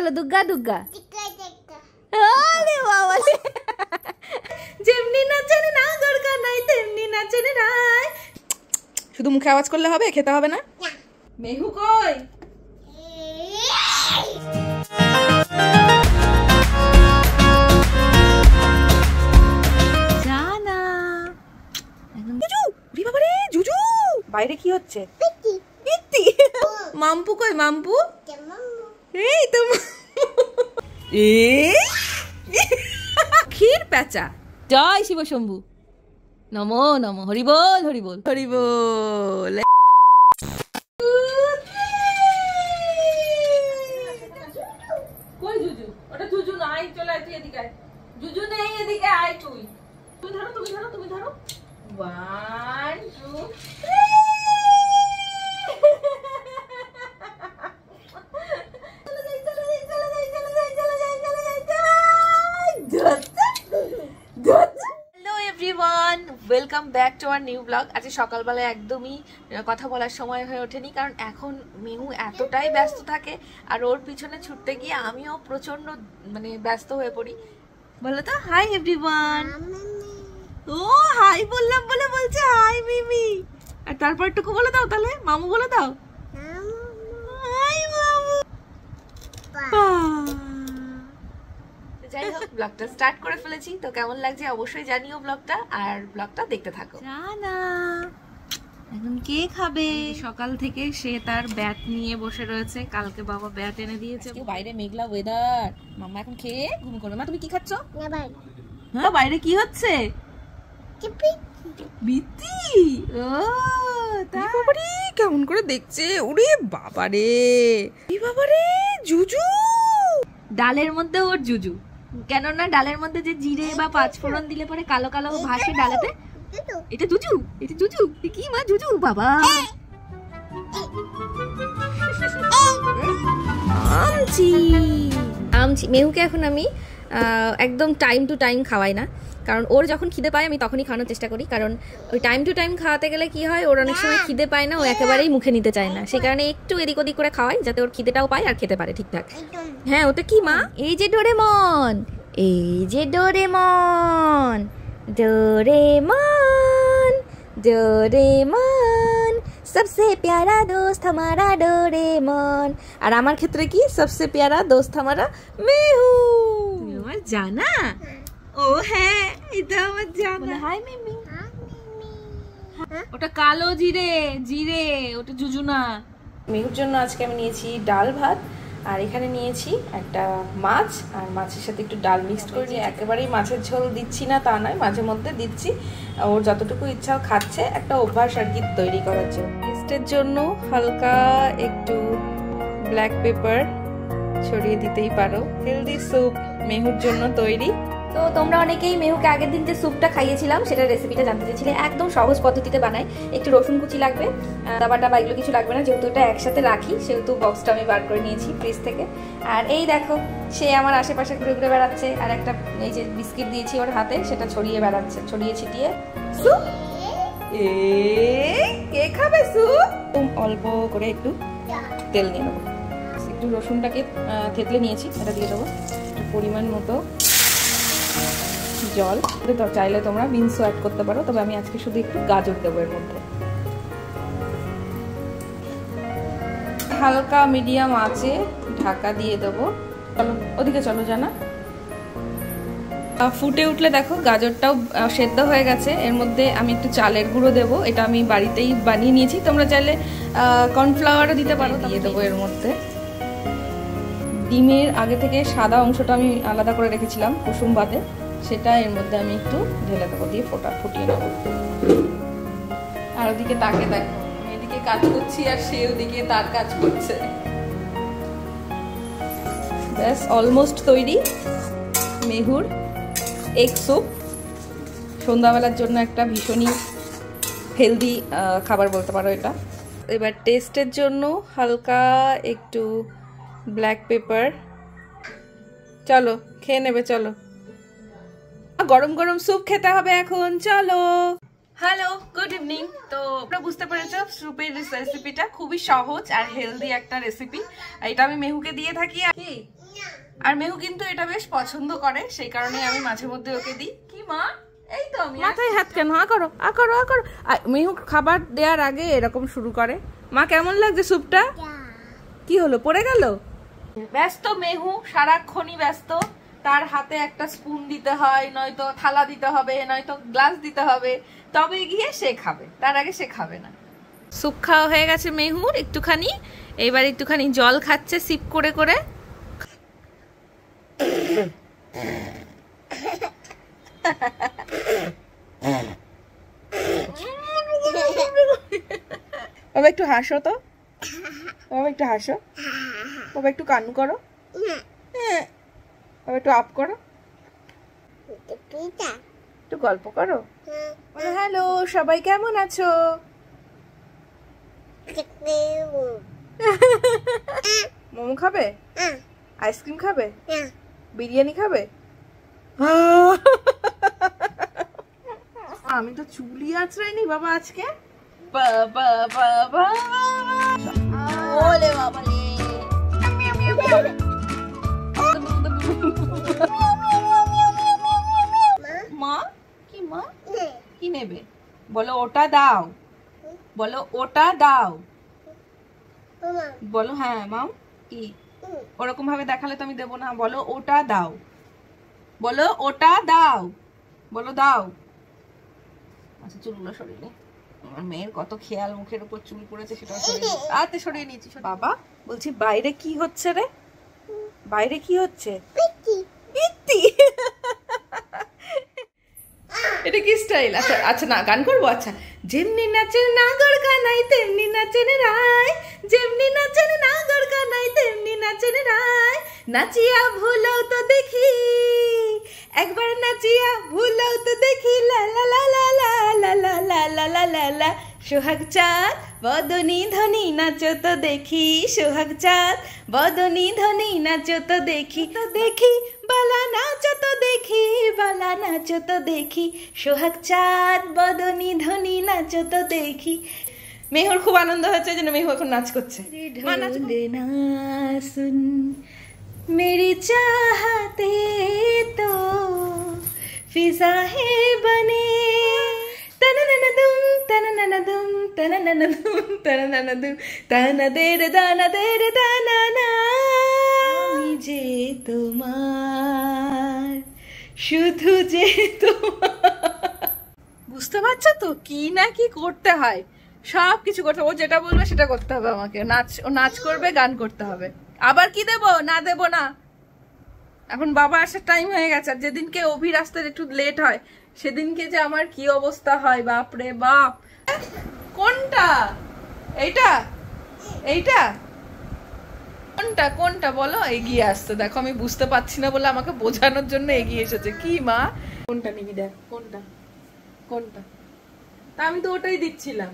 বলো দুগ্গা দুগ্গা আরে বাবা যেমনি নাচেন না দরকার নাই তেমনি নাচেন নাই শুধু মুখে আওয়াজ করলে হবে খেতে হবে না মেহু কই বাইরে কি হচ্ছে মাম্পু কই মাম্পু এই তো এ ক্ষীর প্যাঁচা জয় শিবশম্ভু নমো নমো হরিবল হরিবোল হরিবোল everyone welcome back to our new blog আজকে সকালবেলা একদমই কথা বলার সময় হয়ে ওঠেনি কারণ এখন মেহু এতটাই ব্যস্ত থাকে আর ওর পিছনে ছুটতে গিয়ে আমিও প্রচণ্ড মানে ব্যস্ত হয়ে পড়ি বলো তো হাই এভরিওয়ান ও হাই বললাম বলে বলছে হাই মিমি আর তারপর একটুকু বলে দাও তাহলে মামু বলে দাও হাই হ্যাঁ, মামু যাই হোক ব্লগটা স্টার্ট করে ফেলেছি তো কেমন লাগছে অবশ্যই জানিও ব্লগটা আর ব্লগটা দেখতে থাকো না এখন কে খাবে সকাল থেকে সে তার ব্যাট নিয়ে বসে রয়েছে কালকে বাবা ব্যাট এনে দিয়েছে বাইরে মেঘলা ওয়েদার মামা এখন খেয়ে ঘুম করবে মা তুমি কি খাচ্ছ হ্যাঁ বাইরে কি হচ্ছে বিতি ও বাবারে কেমন করে দেখছে ওরে বাবারে বাবারে জুজু ডালের মধ্যে ওর জুজু কেননা ডালের মধ্যে যে জিরে বা পাঁচফোড়ন দিলে পরে কালো কালো ভাসে ডালেতে এটা জুজু এটা জুজু কি মা জুজু বাবা আমচি আমচি মেহুকে এখন আমি একদম টাইম টু টাইম খাওয়াই না কারণ ওর যখন খিদে পায় আমি তখনই খাওয়ানোর চেষ্টা করি কারণ ওই টাইম টু টাইম খাওয়াতে গেলে কি হয় ওর অনেক সময় খিদে পায় না ও একেবারেই মুখে নিতে চায় না সেই কারণে একটু এদিক ওদিক করে খাওয়াই যাতে ওর খিদেটাও পায় আর খেতে পারে ঠিকঠাক হ্যাঁ ওটা কি মা এই যে ডোরেমন এই যে ডোরেমন ডোরেমন ডোরেমন সবসে প্যারা দোস্ত হামারা ডোরেমন আর আমার ক্ষেত্রে কি সবসে প্যারা দোস্ত হামারা মেহু আমার জানা ও হ্যাঁ এটা আমার জানা হাই মিমি হ্যাঁ? ওটা কালো জিরে জিরে ওটা জুজুনা মেহুর জন্য আজকে আমি নিয়েছি ডাল ভাত আর এখানে নিয়েছি একটা মাছ আর মাছের সাথে একটু ডাল মিক্স করে নিয়ে একেবারেই মাছের ঝোল দিচ্ছি না তা নয় মাঝে মধ্যে দিচ্ছি ওর যতটুকু ইচ্ছাও খাচ্ছে একটা অভ্যাস আর কি তৈরি করার জন্য টেস্টের জন্য হালকা একটু ব্ল্যাক পেপার ছড়িয়ে দিতেই পারো হেলদি স্যুপ মেহুর জন্য তৈরি তো তোমরা অনেকেই মেহুকে আগের দিন যে স্যুপটা খাইয়েছিলাম সেটা রেসিপিটা জানতে চেয়েছিলে একদম সহজ পদ্ধতিতে বানাই একটু রসুন কুচি লাগবে দাবাটা বা এগুলো কিছু লাগবে না যেহেতু এটা একসাথে রাখি সেহেতু বক্সটা আমি বার করে নিয়েছি ফ্রিজ থেকে আর এই দেখো সে আমার আশেপাশে ঘুরে ঘুরে বেড়াচ্ছে আর একটা এই যে বিস্কিট দিয়েছি ওর হাতে সেটা ছড়িয়ে বেড়াচ্ছে ছড়িয়ে ছিটিয়ে স্যুপ এ কে খাবে স্যুপ অল্প করে একটু তেল নিয়ে নেবো একটু রসুনটাকে থেতলে নিয়েছি এটা দিয়ে দেবো পরিমাণ মতো জল তো চাইলে তোমরা বিনসও অ্যাড করতে পারো তবে আমি আজকে শুধু একটু গাজর দেবো এর মধ্যে হালকা মিডিয়াম আছে ঢাকা দিয়ে দেবো চলো ওদিকে চলো জানা ফুটে উঠলে দেখো গাজরটাও সেদ্ধ হয়ে গেছে এর মধ্যে আমি একটু চালের গুঁড়ো দেবো এটা আমি বাড়িতেই বানিয়ে নিয়েছি তোমরা চাইলে কর্নফ্লাওয়ারও দিতে পারো দিয়ে দেবো এর মধ্যে ডিমের আগে থেকে সাদা অংশটা আমি আলাদা করে রেখেছিলাম কুসুম বাদে সেটা এর মধ্যে আমি একটু ঢেলে দেবো দিয়ে ফোটা ফুটিয়ে নেবো আর ওদিকে তাকে দেখো এদিকে কাজ করছি আর সে ওদিকে তার কাজ করছে ব্যাস অলমোস্ট তৈরি মেহুর এগ সুপ সন্ধ্যাবেলার জন্য একটা ভীষণই হেলদি খাবার বলতে পারো এটা এবার টেস্টের জন্য হালকা একটু ব্ল্যাক পেপার চলো খেয়ে নেবে চলো গরম গরম স্যুপ খেতে হবে এখন চলো হ্যালো গুড ইভিনিং তো আপনারা বুঝতে পেরেছ স্যুপের রেসিপিটা খুবই সহজ আর হেলদি একটা রেসিপি এটা আমি মেহুকে দিয়ে থাকি কি আর মেহু কিন্তু এটা বেশ পছন্দ করে সেই কারণে আমি মাঝে মধ্যে ওকে দিই কি মা এই তো আমি মাথায় হাত কেন আ করো আ করো আ করো মেহু খাবার দেওয়ার আগে এরকম শুরু করে মা কেমন লাগছে স্যুপটা কি হলো পড়ে গেল ব্যস্ত মেহু সারাক্ষণই ব্যস্ত তার হাতে একটা স্পুন দিতে হয় নয়তো থালা দিতে হবে নয়তো গ্লাস দিতে হবে তবে গিয়ে সে খাবে তার আগে সে খাবে না সুপ খাওয়া হয়ে গেছে মেহুর একটুখানি এবার একটুখানি জল খাচ্ছে সিপ করে করে একটু হাসো তো একটু হাসো একটু কান করো তবে একটু আপ করো একটু গল্প করো হ্যালো সবাই কেমন আছো মোমো খাবে আইসক্রিম খাবে বিরিয়ানি খাবে আমি তো চুলি আঁচড়াইনি বাবা আজকে বাবা বাবা কি নেবে বলো ওটা দাও বলো ওটা দাও বলো হ্যাঁ মাম কি ওরকম ভাবে দেখালে তো আমি দেবো না বলো ওটা দাও বলো ওটা দাও বলো দাও আচ্ছা চুলগুলো সরিয়ে আমার মেয়ের কত খেয়াল মুখের উপর চুল পড়েছে সেটা সরিয়ে সরিয়ে নিয়েছি বাবা বলছি বাইরে কি হচ্ছে রে বাইরে কি হচ্ছে কীর্তি এটা কি স্টাইল আচ্ছা আচ্ছা না গান করবো আচ্ছা যেমনি নাচে নাগর কানাই তেমনি নাচেন রায় যেমনি নাচেন নাগর কানাই তেমনি নাচেন রায় নাচিয়া ভুলাও তো দেখি একবার নাচিয়া ভুলাও তো দেখি লা লা লা লা লা লা লা লা লা লা লা লা সোহাগ চাঁদ বদনি ধনি নাচ তো দেখি সোহাগ চাঁদ বদনি ধনি নাচ তো দেখি তো দেখি বালা নাচো তো দেখি বালা নাচো তো দেখি সোহাগ চাঁদ বদনি ধনি নাচো তো দেখি মেহুর খুব আনন্দ হচ্ছে যেন মেহু এখন নাচ করছে সুন মেরি চাহতে তো ফিজা হে বনে തനനനദും തനനനദും തനനനദും തനനദേര തനദേര না যে তোমার শুধু যে তোমার বুঝতে পারছো তো কি না কি করতে হয় সব কিছু করতে ও যেটা বলবে সেটা করতে হবে আমাকে নাচ ও নাচ করবে গান করতে হবে আবার কি দেব না দেব না এখন বাবা আসার টাইম হয়ে গেছে আর যেদিনকে অভি রাস্তার একটু লেট হয় সেদিনকে যে আমার কি অবস্থা হয় বাপরে বাপ কোনটা এইটা এইটা কোনটা কোনটা বলো এগিয়ে আসছে দেখো আমি বুঝতে পারছি না বলে আমাকে বোঝানোর জন্য এগিয়ে এসেছে কি মা কোনটা নিবি দেখ কোনটা কোনটা তা আমি তো ওটাই দিচ্ছিলাম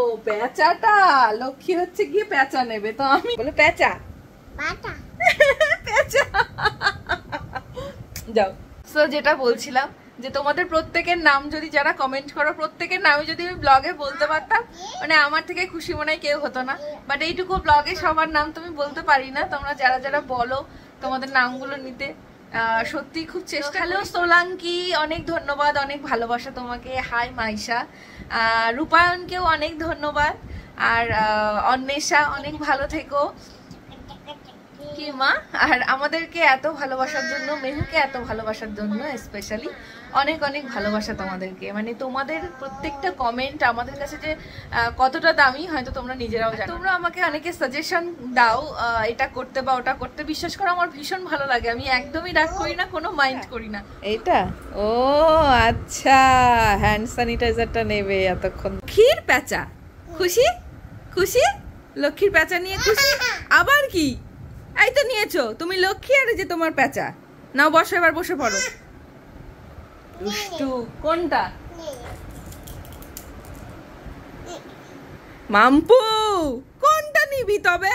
ও প্যাচাটা লক্ষ্মী হচ্ছে গিয়ে প্যাচা নেবে তো আমি বলে প্যাচা প্যাচা যাও সো যেটা বলছিলাম যে তোমাদের প্রত্যেকের নাম যদি যারা কমেন্ট করো প্রত্যেকের নামে যদি আমি ব্লগে বলতে পারতাম মানে আমার থেকে খুশি মনে হয় কেউ হতো না বাট এইটুকু ব্লগে সবার নাম তুমি বলতে পারি না তোমরা যারা যারা বলো তোমাদের নামগুলো নিতে সত্যি খুব চেষ্টা হ্যালো সোলাঙ্কি অনেক ধন্যবাদ অনেক ভালোবাসা তোমাকে হাই মাইশা রূপায়ণকেও অনেক ধন্যবাদ আর অন্বেষা অনেক ভালো থেকো কি মা আর আমাদেরকে এত ভালোবাসার জন্য মেহুকে এত ভালোবাসার জন্য স্পেশালি অনেক অনেক ভালোবাসা তোমাদেরকে মানে তোমাদের প্রত্যেকটা কমেন্ট আমাদের কাছে যে কতটা দামি হয়তো তোমরা নিজেরাও জানো তোমরা আমাকে অনেকে সাজেশন দাও এটা করতে বা ওটা করতে বিশ্বাস করো আমার ভীষণ ভালো লাগে আমি একদমই রাগ করি না কোনো মাইন্ড করি না এটা ও আচ্ছা হ্যান্ড স্যানিটাইজারটা নেবে এতক্ষণ ক্ষীর প্যাঁচা খুশি খুশি লক্ষ্মীর প্যাঁচা নিয়ে খুশি আবার কি এই তো নিয়েছো তুমি লক্ষ্মী আর যে তোমার প্যাঁচা নাও বসো এবার বসে পড়ো দুষ্টু কোনটা মাম্পু কোনটা নিবি তবে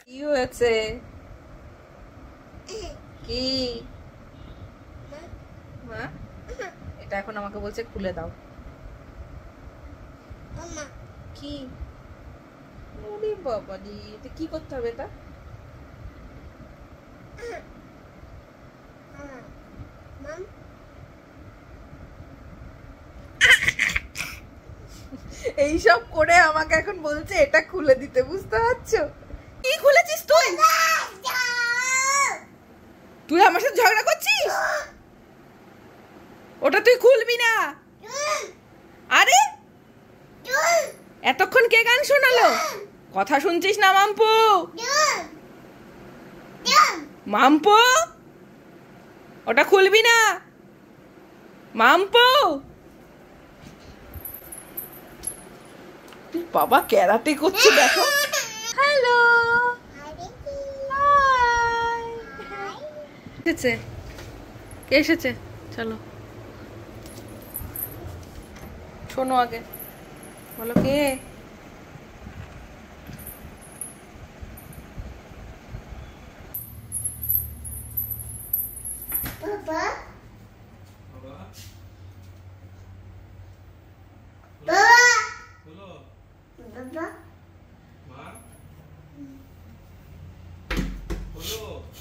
কি হয়েছে কি মা এটা এখন আমাকে বলছে খুলে দাও কি ওরে বাবা এটা কি করতে হবে এটা এইসব করে আমাকে এখন বলছে এটা খুলে দিতে বুঝতে পারছো কি খুলেছিস তুই তুই আমার সাথে ঝগড়া করছিস ওটা তুই খুলবি না আরে এতক্ষণ কে গান শোনালো কথা শুনছিস না মাম্পু মাম্পু ওটা খুলবি না মাম্পু বাবা ক্যারাটে করছে দেখো হ্যালো এসেছে কে এসেছে চলো শোনো আগে বলো কে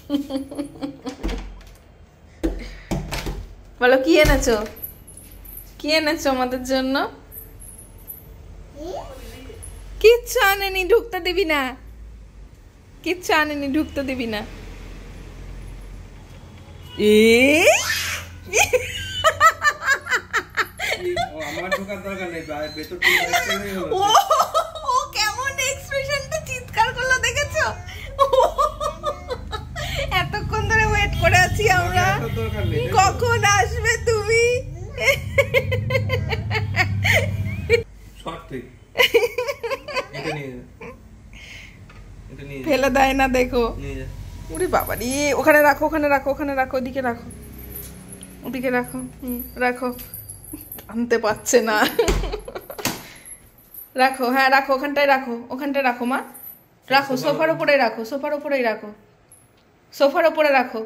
বলো কি এনেছো কি এনেছো আমাদের জন্য কিচ্ছু আনেনি ঢুকতে দিবি না কিচ্ছু আনেনি ঢুকতে দিবি না এ আমার দোকান দরকার নেই ভেতর করে আছি আমরা কখন আসবে তুমি ফেলে দেয় না দেখো উরে বাবা রে ওখানে রাখো ওখানে রাখো ওখানে রাখো ওদিকে রাখো ওদিকে রাখো রাখো আনতে পারছে না রাখো হ্যাঁ রাখো ওখানটায় রাখো ওখানটায় রাখো মা রাখো সোফার ওপরেই রাখো সোফার ওপরেই রাখো সোফার ওপরে রাখো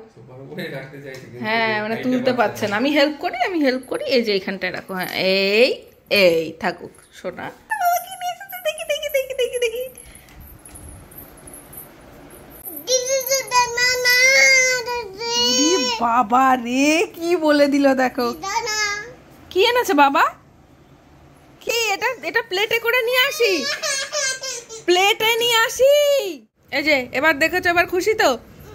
হ্যাঁ মানে তুলতে পারছে না আমি হেল্প করি আমি হেল্প করি এই যে এইখানটায় রাখো হ্যাঁ এই এই থাকুক সোনা বাবা রে কি বলে দিল দেখো কি এনেছে বাবা কি এটা এটা প্লেটে করে নিয়ে আসি প্লেটে নিয়ে আসি এই যে এবার দেখেছো এবার খুশি তো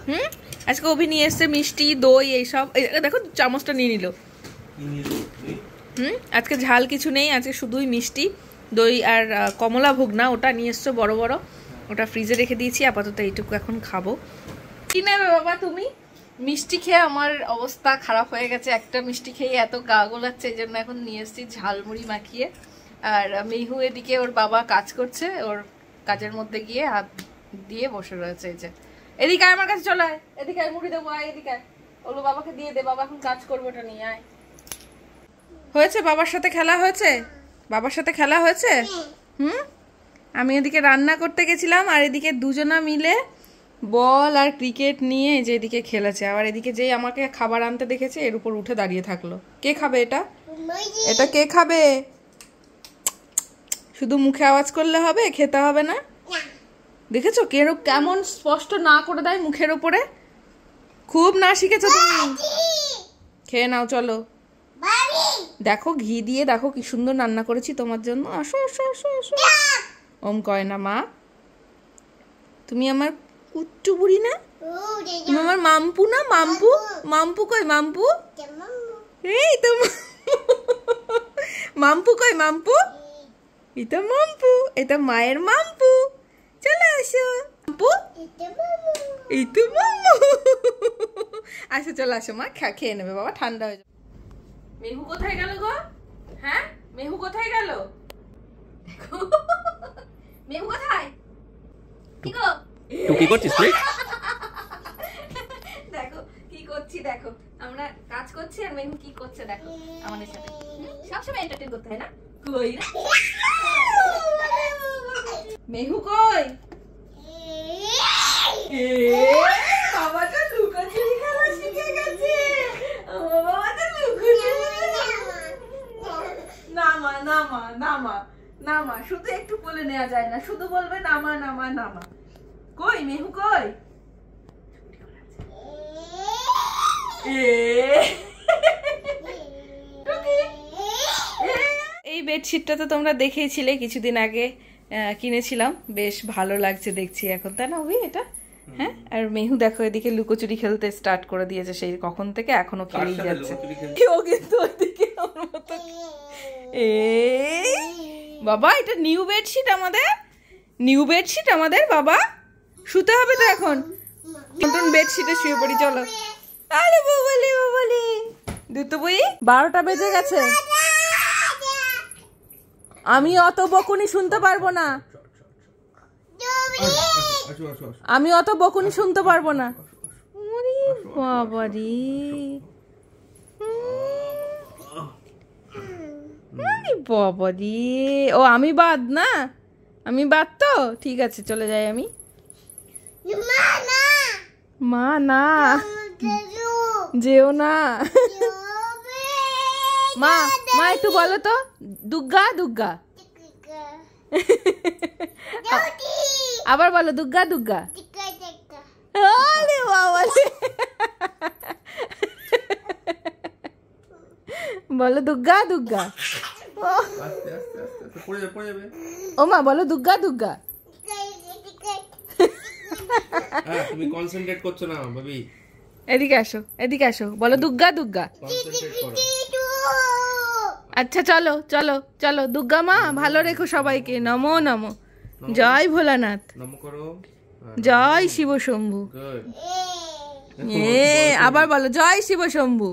হুম আজকে অভি নিয়ে এসছে মিষ্টি দই এইসব দেখো চামচটা নিয়ে নিল হুম আজকে ঝাল কিছু নেই আজকে শুধুই মিষ্টি দই আর কমলা ভোগ না ওটা নিয়ে এসছো বড় বড় ওটা ফ্রিজে রেখে দিয়েছি আপাতত এইটুকু এখন খাবো কি নেবে বাবা তুমি মিষ্টি খেয়ে আমার অবস্থা খারাপ হয়ে গেছে একটা মিষ্টি খেয়ে এত গা গোলাচ্ছে এই জন্য এখন নিয়ে এসেছি ঝালমুড়ি মাখিয়ে আর মেহু এদিকে ওর বাবা কাজ করছে ওর কাজের মধ্যে গিয়ে হাত দিয়ে বসে রয়েছে এই যে এদিকে আমার কাছে চলে আয় এদিকে আয় মুড়ি দেবো আয় এদিকে আয় ওলো বাবাকে দিয়ে দে বাবা এখন কাজ করবো ওটা নিয়ে আয় হয়েছে বাবার সাথে খেলা হয়েছে বাবার সাথে খেলা হয়েছে হুম আমি এদিকে রান্না করতে গেছিলাম আর এদিকে দুজনা মিলে বল আর ক্রিকেট নিয়ে যে এদিকে খেলেছে আবার এদিকে যেই আমাকে খাবার আনতে দেখেছে এর উপর উঠে দাঁড়িয়ে থাকলো কে খাবে এটা এটা কে খাবে শুধু মুখে আওয়াজ করলে হবে খেতে হবে না দেখেছো কেরো কেমন স্পষ্ট না করে দেয় মুখের উপরে খুব না শিখেছো তুমি খেয়ে নাও চলো দেখো ঘি দিয়ে দেখো কি সুন্দর রান্না করেছি তোমার জন্য আসো আসো আসো আসো ওম কয় না মা তুমি আমার কুট্টু বুড়ি না তুমি আমার মাম্পু না মাম্পু মাম্পু কই মাম্পু এই তো মাম্পু কই মাম্পু এটা মাম্পু এটা মায়ের মাম এসো আপু এই তো মামু আচ্ছা চলো আসো মা খেয়ে নেবে বাবা ঠান্ডা হয়ে যাবে মেহু কোথায় গেল গো হ্যাঁ মেহু কোথায় গেল মেহু কোথায় কি গো টুকি করছিস তুই দেখো কি করছি দেখো আমরা কাজ করছি আর মেহু কি করছে দেখো আমাদের সাথে সবসময় এন্টারটেইন করতে হয় না কই মেহু কই নামা নামা নামা শুধু একটু বলে নেওয়া যায় না শুধু বলবে নামা নামা কই কই এই বেডশিটটা তো তোমরা দেখেইছিলে কিছুদিন আগে কিনেছিলাম বেশ ভালো লাগছে দেখছি এখন তাই না অভি এটা হ্যাঁ আর মেহু দেখো এদিকে লুকোচুরি খেলতে স্টার্ট করে দিয়েছে সেই কখন থেকে এখনো খেলেই যাচ্ছে কেউ কিন্তু এ বাবা এটা নিউ বেডশিট আমাদের নিউ বেডশিট আমাদের বাবা শুতে হবে তো এখন নতুন বেডশিটে শুয়ে পড়ি চলো আরে বলি বলি দুটো বই বারোটা বেজে গেছে আমি অত বকুনি শুনতে পারবো না আমি অত বকুনি শুনতে পারবো না বাবারি বাবারি ও আমি বাদ না আমি বাদ তো ঠিক আছে চলে যাই আমি মা না যেও না মা মা একটু বলো তো দুগ্গা দুগ্গা আবার বলো দুগ্গা দুগ্গা বলো দুগ্গা দুগ্গা ও মা বলো দুগ্গা দুগ্গা হ্যাঁ, এদিকে আসো এদিকে আসো বলো দুগ্গা দুগ্গা আচ্ছা চলো চলো চলো দুর্গা মা ভালো রেখো সবাইকে নমো নমো জয় ভোলানাথ জয় শিব শম্ভু এ আবার বলো জয় শিব শম্ভু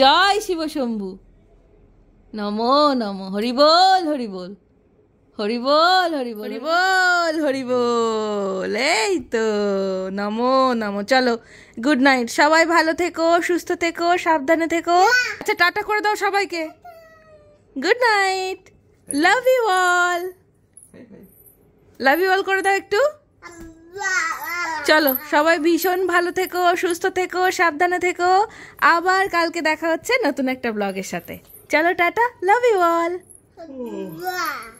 জয় শিব শম্ভু নমো নমো হরিবোল হরিবোল হরিবল হরিবল হরিবল হরিবল এই তো নমো নমো চলো গুড নাইট সবাই ভালো থেকো সুস্থ থেকো সাবধানে থেকো আচ্ছা টাটা করে দাও সবাইকে good night love you all love you all করে দাও একটু চলো সবাই ভীষণ ভালো থেকো সুস্থ থেকো সাবধানে থেকো আবার কালকে দেখা হচ্ছে নতুন একটা ব্লগের সাথে চলো টাটা লাভ ইউ অল